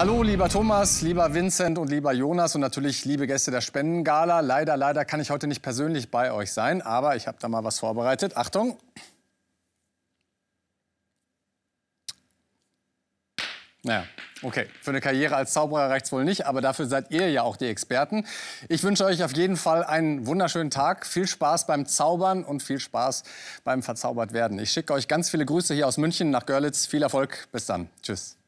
Hallo, lieber Thomas, lieber Vincent und lieber Jonas und natürlich liebe Gäste der Spendengala. Leider, leider kann ich heute nicht persönlich bei euch sein, aber ich habe da mal was vorbereitet. Achtung! Naja, okay. Für eine Karriere als Zauberer reicht es wohl nicht, aber dafür seid ihr ja auch die Experten. Ich wünsche euch auf jeden Fall einen wunderschönen Tag, viel Spaß beim Zaubern und viel Spaß beim Verzaubert werden. Ich schicke euch ganz viele Grüße hier aus München nach Görlitz. Viel Erfolg, bis dann. Tschüss.